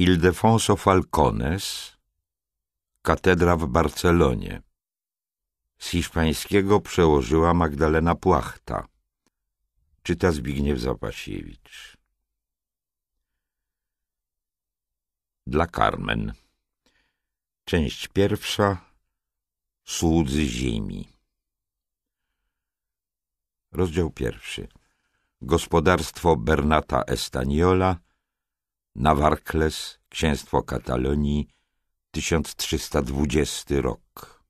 Ildefonso Falcones, katedra w Barcelonie. Z hiszpańskiego przełożyła Magdalena Płachta. Czyta Zbigniew Zapasiewicz. Dla Carmen. Część pierwsza. Słudzy ziemi. Rozdział pierwszy. Gospodarstwo Bernata Estaniola – Nawarkles, Księstwo Katalonii, 1320 rok.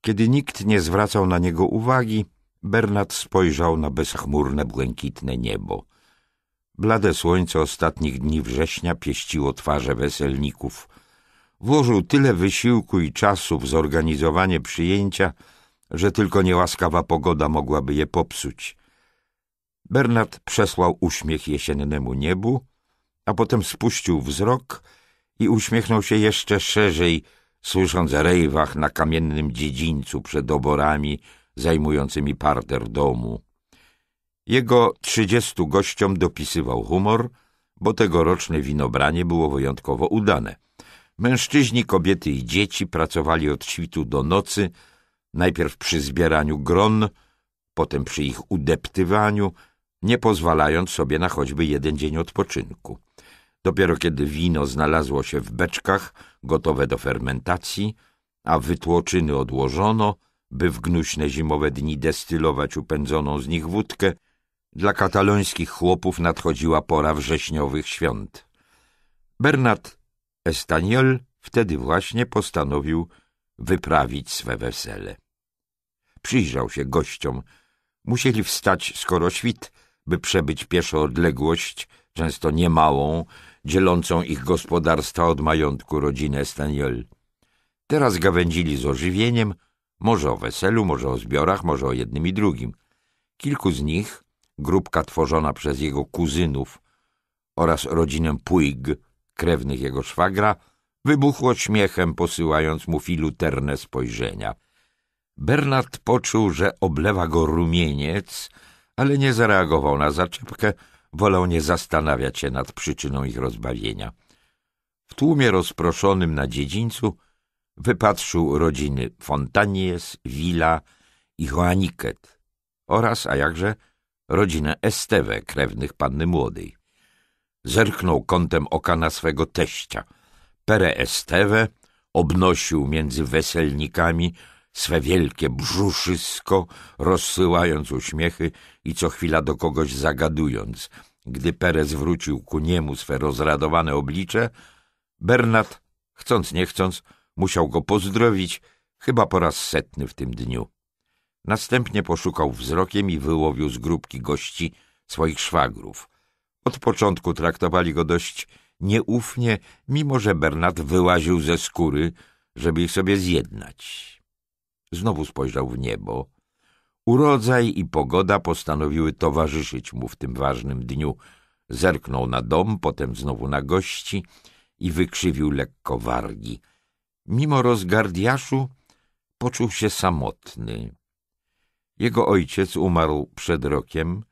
Kiedy nikt nie zwracał na niego uwagi, Bernard spojrzał na bezchmurne, błękitne niebo. Blade słońce ostatnich dni września pieściło twarze weselników. Włożył tyle wysiłku i czasu w zorganizowanie przyjęcia, że tylko niełaskawa pogoda mogłaby je popsuć – Bernard przesłał uśmiech jesiennemu niebu, a potem spuścił wzrok i uśmiechnął się jeszcze szerzej, słysząc rejwach na kamiennym dziedzińcu przed oborami zajmującymi parter domu. Jego trzydziestu gościom dopisywał humor, bo tegoroczne winobranie było wyjątkowo udane. Mężczyźni, kobiety i dzieci pracowali od świtu do nocy, najpierw przy zbieraniu gron, potem przy ich udeptywaniu – nie pozwalając sobie na choćby jeden dzień odpoczynku. Dopiero kiedy wino znalazło się w beczkach, gotowe do fermentacji, a wytłoczyny odłożono, by w gnuśne zimowe dni destylować upędzoną z nich wódkę, dla katalońskich chłopów nadchodziła pora wrześniowych świąt. Bernard Estaniel wtedy właśnie postanowił wyprawić swe wesele. Przyjrzał się gościom. Musieli wstać skoro świt, by przebyć pieszo odległość, często niemałą, dzielącą ich gospodarstwa od majątku rodziny Estaniol. Teraz gawędzili z ożywieniem, może o weselu, może o zbiorach, może o jednym i drugim. Kilku z nich, grupka tworzona przez jego kuzynów oraz rodzinę Puig, krewnych jego szwagra, wybuchło śmiechem, posyłając mu filuterne spojrzenia. Bernard poczuł, że oblewa go rumieniec, ale nie zareagował na zaczepkę, wolał nie zastanawiać się nad przyczyną ich rozbawienia. W tłumie rozproszonym na dziedzińcu wypatrzył rodziny Fontanies, Villa i Joaniket oraz, a jakże, rodzinę Estewę, krewnych panny młodej. Zerknął kątem oka na swego teścia. Pere Estewę obnosił między weselnikami swe wielkie brzuszysko, rozsyłając uśmiechy i co chwila do kogoś zagadując. Gdy Perez wrócił ku niemu swe rozradowane oblicze, Bernard, chcąc nie chcąc, musiał go pozdrowić, chyba po raz setny w tym dniu. Następnie poszukał wzrokiem i wyłowił z grupki gości swoich szwagrów. Od początku traktowali go dość nieufnie, mimo że Bernard wyłaził ze skóry, żeby ich sobie zjednać. Znowu spojrzał w niebo. Urodzaj i pogoda postanowiły towarzyszyć mu w tym ważnym dniu. Zerknął na dom, potem znowu na gości i wykrzywił lekko wargi. Mimo rozgardiaszu poczuł się samotny. Jego ojciec umarł przed rokiem,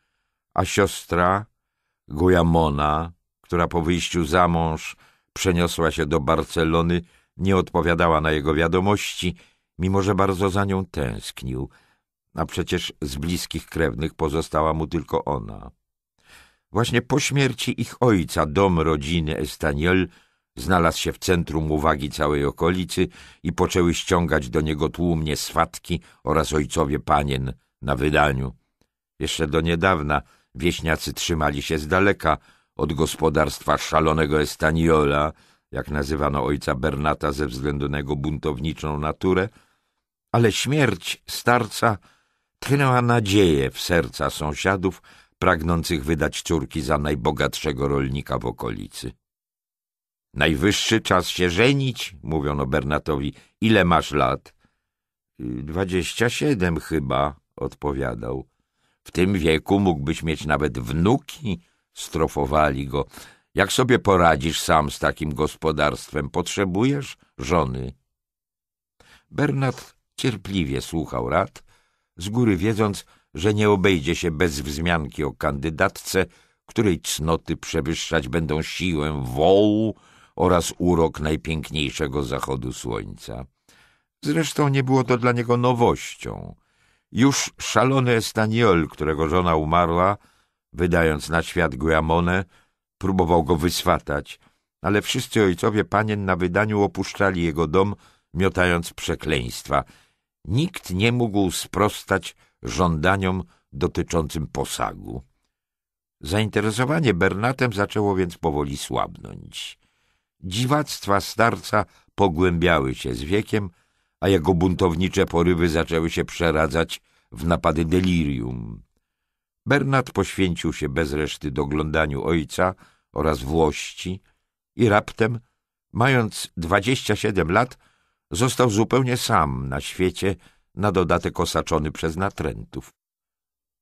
a siostra Gujamona, która po wyjściu za mąż przeniosła się do Barcelony, nie odpowiadała na jego wiadomości mimo że bardzo za nią tęsknił, a przecież z bliskich krewnych pozostała mu tylko ona. Właśnie po śmierci ich ojca dom rodziny Estaniol znalazł się w centrum uwagi całej okolicy i poczęły ściągać do niego tłumnie swatki oraz ojcowie panien na wydaniu. Jeszcze do niedawna wieśniacy trzymali się z daleka od gospodarstwa szalonego Estaniola, jak nazywano ojca Bernata ze względu na jego buntowniczą naturę – ale śmierć starca tchnęła nadzieję w serca sąsiadów pragnących wydać córki za najbogatszego rolnika w okolicy. Najwyższy czas się żenić, mówiono Bernatowi. Ile masz lat? Dwadzieścia siedem chyba, odpowiadał. W tym wieku mógłbyś mieć nawet wnuki, strofowali go. Jak sobie poradzisz sam z takim gospodarstwem? Potrzebujesz żony? Bernat Cierpliwie słuchał rad, z góry wiedząc, że nie obejdzie się bez wzmianki o kandydatce, której cnoty przewyższać będą siłę wołu oraz urok najpiękniejszego zachodu słońca. Zresztą nie było to dla niego nowością. Już szalony Estaniol, którego żona umarła, wydając na świat Guamonę, próbował go wyswatać, ale wszyscy ojcowie panien na wydaniu opuszczali jego dom, miotając przekleństwa – Nikt nie mógł sprostać żądaniom dotyczącym posagu. Zainteresowanie Bernatem zaczęło więc powoli słabnąć. Dziwactwa starca pogłębiały się z wiekiem, a jego buntownicze porywy zaczęły się przeradzać w napady delirium. Bernat poświęcił się bez reszty doglądaniu ojca oraz włości i raptem, mając dwadzieścia siedem lat, został zupełnie sam na świecie, na dodatek osaczony przez natrętów.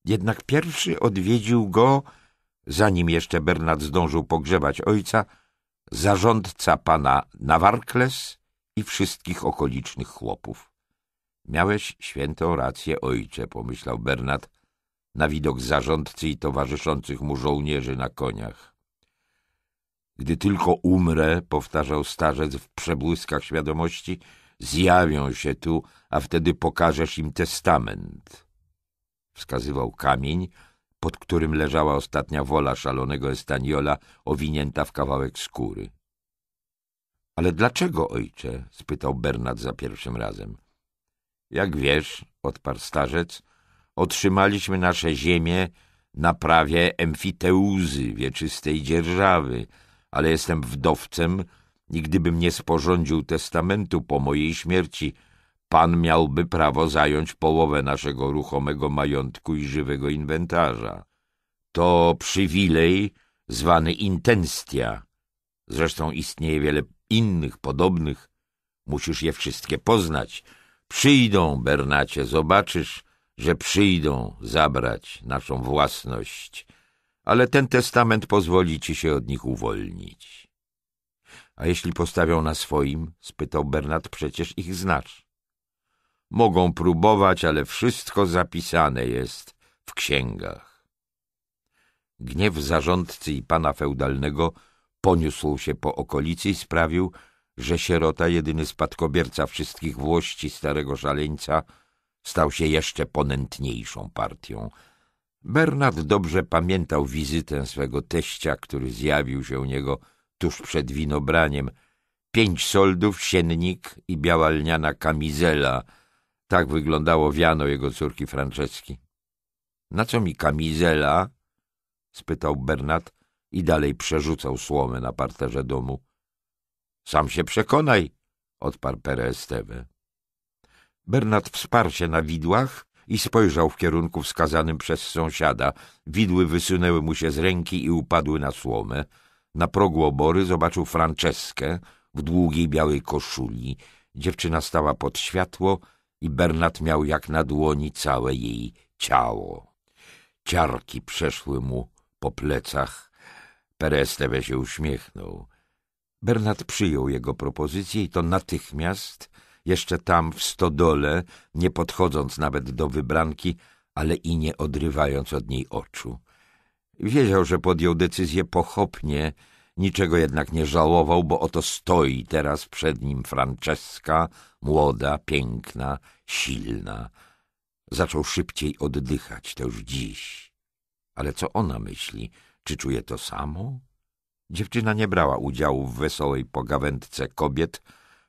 Jednak pierwszy odwiedził go, zanim jeszcze Bernard zdążył pogrzebać ojca, zarządca pana Nawarkles i wszystkich okolicznych chłopów. Miałeś świętą rację, ojcze, pomyślał Bernard na widok zarządcy i towarzyszących mu żołnierzy na koniach. Gdy tylko umrę, powtarzał starzec w przebłyskach świadomości, zjawią się tu, a wtedy pokażesz im testament. Wskazywał kamień, pod którym leżała ostatnia wola szalonego Estaniola, owinięta w kawałek skóry. — Ale dlaczego, ojcze? — spytał Bernard za pierwszym razem. — Jak wiesz — odparł starzec — otrzymaliśmy nasze ziemie na prawie emfiteuzy, wieczystej dzierżawy — ale jestem wdowcem i gdybym nie sporządził testamentu po mojej śmierci, pan miałby prawo zająć połowę naszego ruchomego majątku i żywego inwentarza. To przywilej zwany intencja. Zresztą istnieje wiele innych, podobnych. Musisz je wszystkie poznać. Przyjdą, Bernacie, zobaczysz, że przyjdą zabrać naszą własność ale ten testament pozwoli ci się od nich uwolnić. A jeśli postawią na swoim? spytał Bernard, przecież ich znasz. Mogą próbować, ale wszystko zapisane jest w księgach. Gniew zarządcy i pana feudalnego poniósł się po okolicy i sprawił, że sierota, jedyny spadkobierca wszystkich włości starego szaleńca, stał się jeszcze ponętniejszą partią – Bernard dobrze pamiętał wizytę swego teścia, który zjawił się u niego tuż przed winobraniem. Pięć soldów, siennik i biała lniana kamizela. Tak wyglądało wiano jego córki Franceski. — Na co mi kamizela? — spytał Bernard i dalej przerzucał słomę na parterze domu. — Sam się przekonaj — odparł Perestewę. Bernard wsparł się na widłach i spojrzał w kierunku wskazanym przez sąsiada. Widły wysunęły mu się z ręki i upadły na słomę. Na progu obory zobaczył Franceskę w długiej białej koszuli. Dziewczyna stała pod światło i Bernat miał jak na dłoni całe jej ciało. Ciarki przeszły mu po plecach. Perestebe się uśmiechnął. Bernat przyjął jego propozycję i to natychmiast, jeszcze tam w stodole, nie podchodząc nawet do wybranki, ale i nie odrywając od niej oczu. Wiedział, że podjął decyzję pochopnie, niczego jednak nie żałował, bo oto stoi teraz przed nim Franceska, młoda, piękna, silna. Zaczął szybciej oddychać, to już dziś. Ale co ona myśli? Czy czuje to samo? Dziewczyna nie brała udziału w wesołej pogawędce kobiet,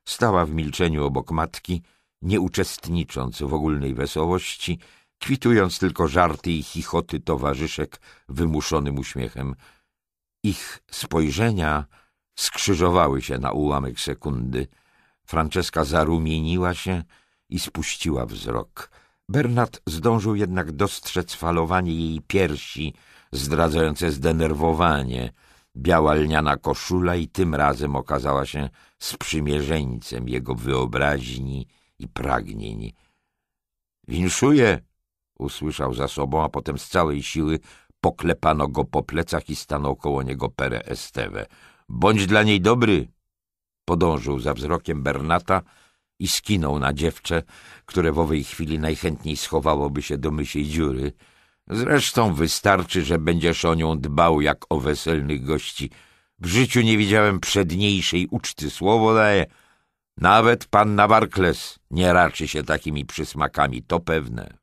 Stała w milczeniu obok matki, nie uczestnicząc w ogólnej wesołości, kwitując tylko żarty i chichoty towarzyszek wymuszonym uśmiechem. Ich spojrzenia skrzyżowały się na ułamek sekundy. Franceska zarumieniła się i spuściła wzrok. Bernard zdążył jednak dostrzec falowanie jej piersi, zdradzające zdenerwowanie – Biała lniana koszula i tym razem okazała się sprzymierzeńcem jego wyobraźni i pragnień. — Winszuję! — usłyszał za sobą, a potem z całej siły poklepano go po plecach i stanął koło niego Pere Esteve. — Bądź dla niej dobry! Podążył za wzrokiem Bernata i skinął na dziewczę, które w owej chwili najchętniej schowałoby się do mysiej dziury — Zresztą wystarczy, że będziesz o nią dbał jak o weselnych gości. W życiu nie widziałem przedniejszej uczty, słowo daję. Nawet panna Barkles nie raczy się takimi przysmakami, to pewne.